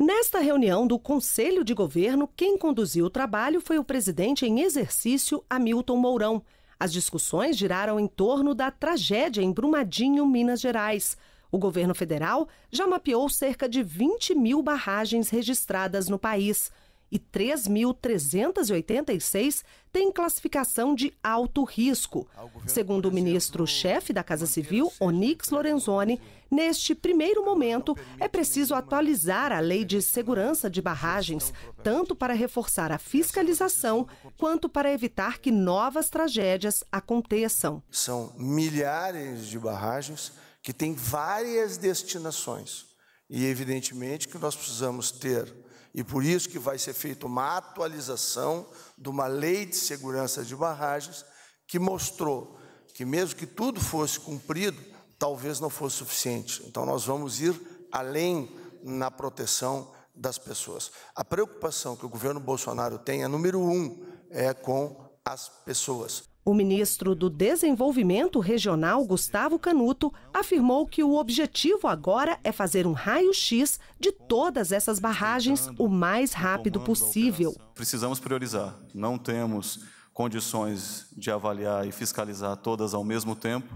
Nesta reunião do Conselho de Governo, quem conduziu o trabalho foi o presidente em exercício, Hamilton Mourão. As discussões giraram em torno da tragédia em Brumadinho, Minas Gerais. O governo federal já mapeou cerca de 20 mil barragens registradas no país e 3.386 têm classificação de alto risco. Ah, Segundo o ministro-chefe da Casa Civil, Onix né, Lorenzoni, neste primeiro momento é preciso atualizar a lei de segurança de barragens, tanto para reforçar a é fiscalização quanto para evitar que novas tragédias aconteçam. São milhares de barragens que têm várias destinações e, evidentemente, que nós precisamos ter e por isso que vai ser feita uma atualização de uma lei de segurança de barragens que mostrou que mesmo que tudo fosse cumprido, talvez não fosse suficiente. Então nós vamos ir além na proteção das pessoas. A preocupação que o governo Bolsonaro tem, a é, número um, é com as pessoas. O ministro do Desenvolvimento Regional, Gustavo Canuto, afirmou que o objetivo agora é fazer um raio-x de todas essas barragens o mais rápido possível. Precisamos priorizar. Não temos condições de avaliar e fiscalizar todas ao mesmo tempo,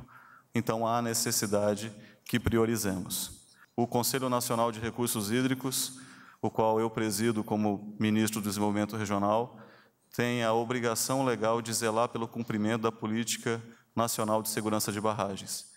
então há necessidade que priorizemos. O Conselho Nacional de Recursos Hídricos, o qual eu presido como ministro do Desenvolvimento Regional, tem a obrigação legal de zelar pelo cumprimento da Política Nacional de Segurança de Barragens.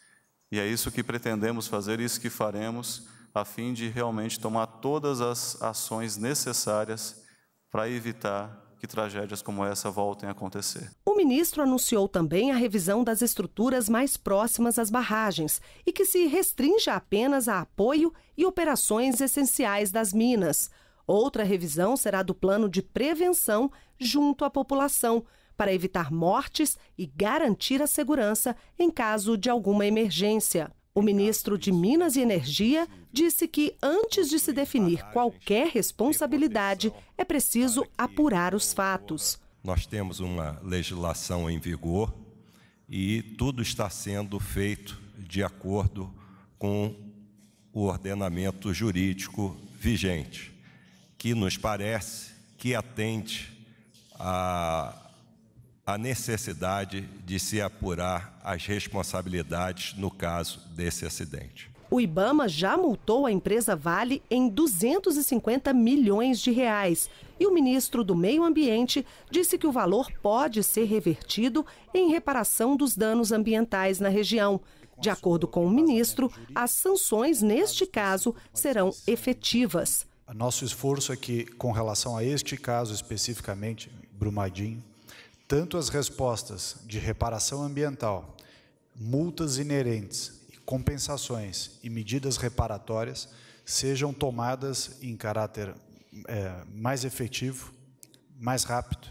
E é isso que pretendemos fazer, isso que faremos, a fim de realmente tomar todas as ações necessárias para evitar que tragédias como essa voltem a acontecer. O ministro anunciou também a revisão das estruturas mais próximas às barragens e que se restrinja apenas a apoio e operações essenciais das minas. Outra revisão será do plano de prevenção junto à população, para evitar mortes e garantir a segurança em caso de alguma emergência. O ministro de Minas e Energia disse que, antes de se definir qualquer responsabilidade, é preciso apurar os fatos. Nós temos uma legislação em vigor e tudo está sendo feito de acordo com o ordenamento jurídico vigente que nos parece que atente à, a necessidade de se apurar as responsabilidades no caso desse acidente. O Ibama já multou a empresa Vale em 250 milhões de reais e o ministro do Meio Ambiente disse que o valor pode ser revertido em reparação dos danos ambientais na região. De acordo com o ministro, as sanções neste caso serão efetivas. Nosso esforço é que, com relação a este caso especificamente, Brumadinho, tanto as respostas de reparação ambiental, multas inerentes, compensações e medidas reparatórias sejam tomadas em caráter é, mais efetivo, mais rápido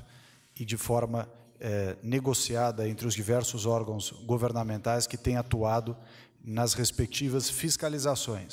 e de forma é, negociada entre os diversos órgãos governamentais que têm atuado nas respectivas fiscalizações,